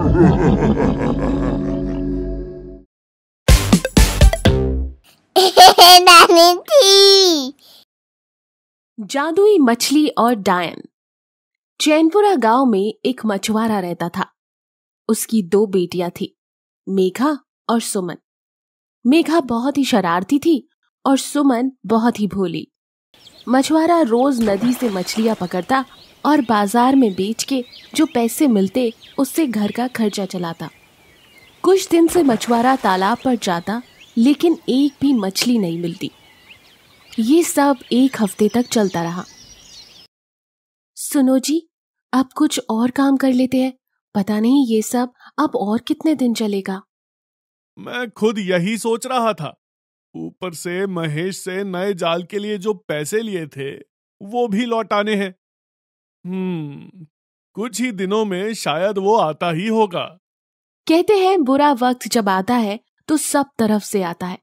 जादुई मछली और डायन चैनपुरा गांव में एक मछुआरा रहता था उसकी दो बेटियां थी मेघा और सुमन मेघा बहुत ही शरारती थी और सुमन बहुत ही भोली मछुआरा रोज नदी से मछलियाँ पकड़ता और बाजार में बेच के जो पैसे मिलते उससे घर का खर्चा चलाता कुछ दिन से मछुआरा तालाब पर जाता लेकिन एक भी मछली नहीं मिलती ये सब एक हफ्ते तक चलता रहा सुनो जी अब कुछ और काम कर लेते हैं पता नहीं ये सब अब और कितने दिन चलेगा मैं खुद यही सोच रहा था ऊपर से महेश से नए जाल के लिए जो पैसे लिए थे वो भी लौटाने हैं हम्म कुछ ही दिनों में शायद वो आता ही होगा कहते हैं बुरा वक्त जब आता है तो सब तरफ से आता है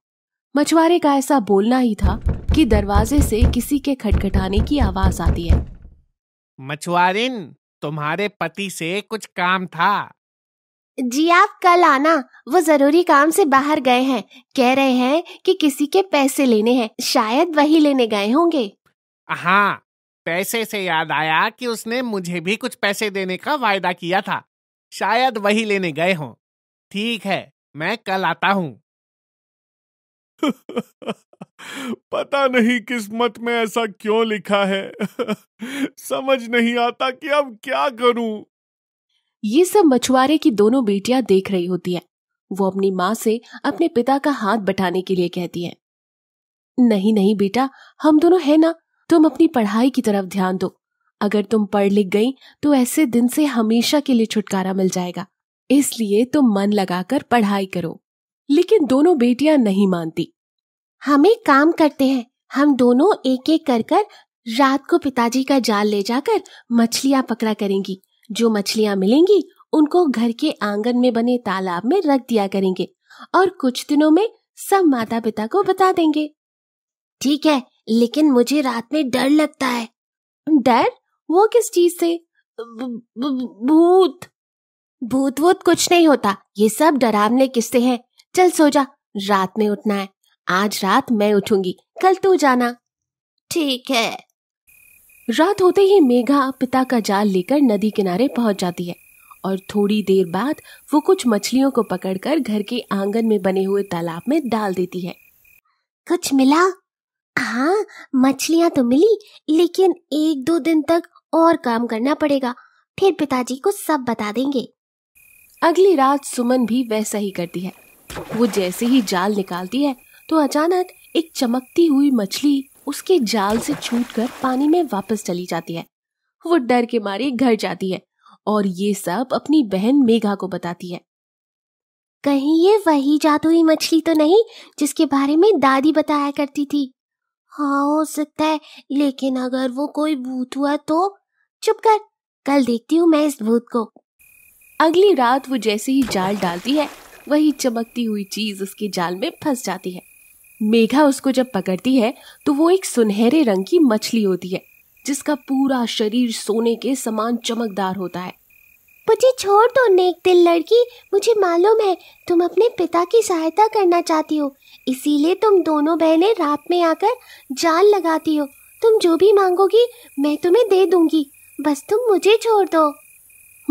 मछुआरे का ऐसा बोलना ही था कि दरवाजे से किसी के खटखटाने की आवाज आती है मछुआरिन तुम्हारे पति से कुछ काम था जी आप कल आना वो जरूरी काम से बाहर गए हैं कह रहे हैं कि किसी के पैसे लेने हैं शायद वही लेने गए होंगे हाँ पैसे से याद आया कि उसने मुझे भी कुछ पैसे देने का वायदा किया था शायद वही लेने गए हों ठीक है मैं कल आता हूँ पता नहीं किस्मत में ऐसा क्यों लिखा है समझ नहीं आता कि अब क्या करूं ये सब मछुआरे की दोनों बेटियां देख रही होती हैं। वो अपनी माँ से अपने पिता का हाथ बटाने के लिए कहती है नहीं नहीं बेटा हम दोनों है ना तुम अपनी पढ़ाई की तरफ ध्यान दो अगर तुम पढ़ लिख गई तो ऐसे दिन से हमेशा के लिए छुटकारा मिल जाएगा इसलिए तुम मन लगाकर पढ़ाई करो लेकिन दोनों बेटियां नहीं मानती हम एक काम करते हैं हम दोनों एक एक कर कर रात को पिताजी का जाल ले जाकर मछलियां पकड़ा करेंगी जो मछलियाँ मिलेंगी उनको घर के आंगन में बने तालाब में रख दिया करेंगे और कुछ दिनों में सब माता पिता को बता देंगे ठीक है लेकिन मुझे रात में डर लगता है डर वो किस चीज से भूत भूत वूत कुछ नहीं होता ये सब डरावने किस्से हैं चल सो जा रात में उठना है आज रात मैं उठूंगी कल तू जाना ठीक है रात होते ही मेघा पिता का जाल लेकर नदी किनारे पहुंच जाती है और थोड़ी देर बाद वो कुछ मछलियों को पकड़कर घर के आंगन में बने हुए तालाब में डाल देती है कुछ मिला हाँ मछलियाँ तो मिली लेकिन एक दो दिन तक और काम करना पड़ेगा फिर पिताजी को सब बता देंगे अगली रात सुमन भी वैसा ही करती है वो जैसे ही जाल निकालती है तो अचानक एक चमकती हुई मछली उसके जाल से छूटकर पानी में वापस चली जाती है वो डर के मारे घर जाती है और ये सब अपनी बहन मेघा को बताती है कहीं ये वही जादुई मछली तो नहीं जिसके बारे में दादी बताया करती थी हाँ हो सकता है लेकिन अगर वो कोई भूत हुआ तो चुप कर कल देखती हूँ मैं इस भूत को अगली रात वो जैसे ही जाल डालती है वही चमकती हुई चीज उसके जाल में फंस जाती है मेघा उसको जब पकड़ती है तो वो एक सुनहरे रंग की मछली होती है जिसका पूरा शरीर सोने के समान चमकदार होता है मुझे छोड़ दो नेक दिल लड़की मुझे मालूम है तुम अपने पिता की सहायता करना चाहती हो इसीलिए तुम दोनों बहनें रात में आकर जाल लगाती हो तुम जो भी मांगोगी मैं तुम्हें दे दूंगी बस तुम मुझे छोड़ दो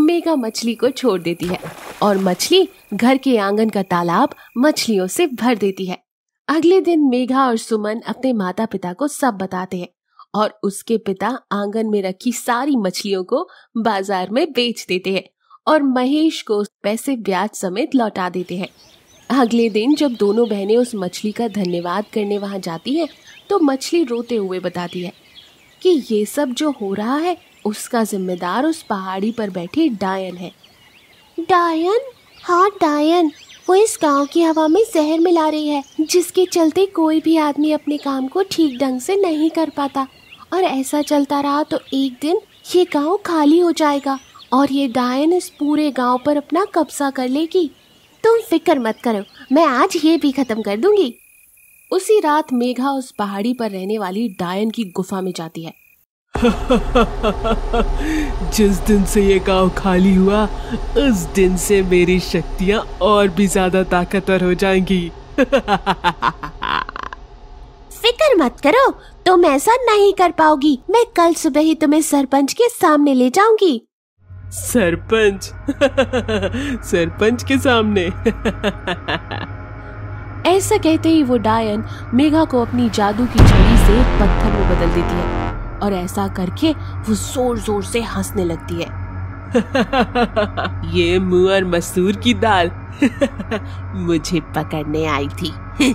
मेघा मछली को छोड़ देती है और मछली घर के आंगन का तालाब मछलियों से भर देती है अगले दिन मेघा और सुमन अपने माता पिता को सब बताते हैं और उसके पिता आंगन में रखी सारी मछलियों को बाजार में बेच देते हैं और महेश को पैसे ब्याज समेत लौटा देते हैं अगले दिन जब दोनों बहनें उस मछली का धन्यवाद करने वहाँ जाती हैं तो मछली रोते हुए बताती है कि ये सब जो हो रहा है उसका जिम्मेदार उस पहाड़ी पर बैठी डायन है डायन हाँ डायन वो इस गांव की हवा में जहर मिला रही है जिसके चलते कोई भी आदमी अपने काम को ठीक ढंग से नहीं कर पाता और ऐसा चलता रहा तो एक दिन ये गांव खाली हो जाएगा और ये डायन इस पूरे गांव पर अपना कब्जा कर लेगी तुम फिक्र मत करो मैं आज ये भी खत्म कर दूंगी उसी रात मेघा उस पहाड़ी पर रहने वाली डायन की गुफा में जाती है जिस दिन से ये गांव खाली हुआ उस दिन से मेरी शक्तियां और भी ज्यादा ताकतवर हो जाएंगी फिक्र मत करो तुम ऐसा नहीं कर पाओगी मैं कल सुबह ही तुम्हें सरपंच के सामने ले जाऊंगी सरपंच सरपंच के सामने ऐसा कहते ही वो डायन मेघा को अपनी जादू की छड़ी से पत्थर में बदल देती है और ऐसा करके वो जोर जोर से हंसने लगती है ये मुंह और मसूर की दाल मुझे पकड़ने आई थी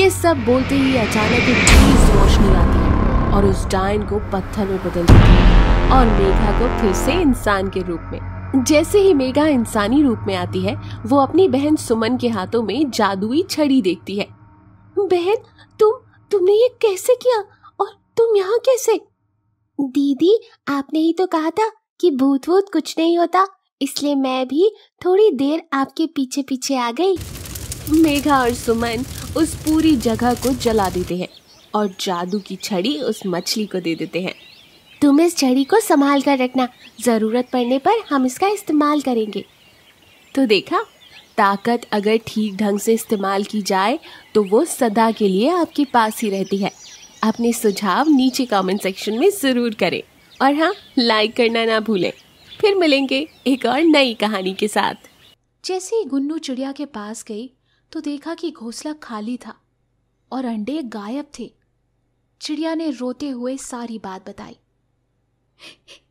ये सब बोलते ही अचानक एक तेज रोशनी आती है और उस डायन को पत्थर में बदल देती है और मेघा को फिर से इंसान के रूप में जैसे ही मेघा इंसानी रूप में आती है वो अपनी बहन सुमन के हाथों में जादुई छड़ी देखती है बहन तुम तुमने ये कैसे किया तुम यहाँ कैसे दीदी आपने ही तो कहा था कि भूत भूत कुछ नहीं होता इसलिए मैं भी थोड़ी देर आपके पीछे पीछे आ गई मेघा और सुमन उस पूरी जगह को जला देते हैं और जादू की छड़ी उस मछली को दे देते हैं तुम इस छड़ी को संभाल कर रखना ज़रूरत पड़ने पर हम इसका इस्तेमाल करेंगे तो देखा ताकत अगर ठीक ढंग से इस्तेमाल की जाए तो वो सदा के लिए आपके पास ही रहती है अपने सुझाव नीचे कमेंट सेक्शन में ज़रूर करें और हाँ लाइक करना ना भूलें फिर मिलेंगे एक और नई कहानी के साथ जैसे ही गुन्नू चिड़िया के पास गई तो देखा कि घोंसला खाली था और अंडे गायब थे चिड़िया ने रोते हुए सारी बात बताई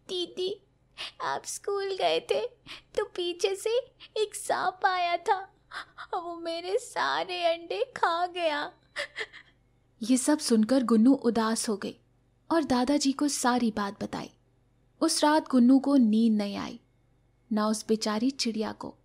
दीदी आप स्कूल गए थे तो पीछे से एक सांप आया था वो मेरे सारे अंडे खा गया ये सब सुनकर गुन्नू उदास हो गई और दादाजी को सारी बात बताई उस रात गुन्नू को नींद नहीं आई ना उस बेचारी चिड़िया को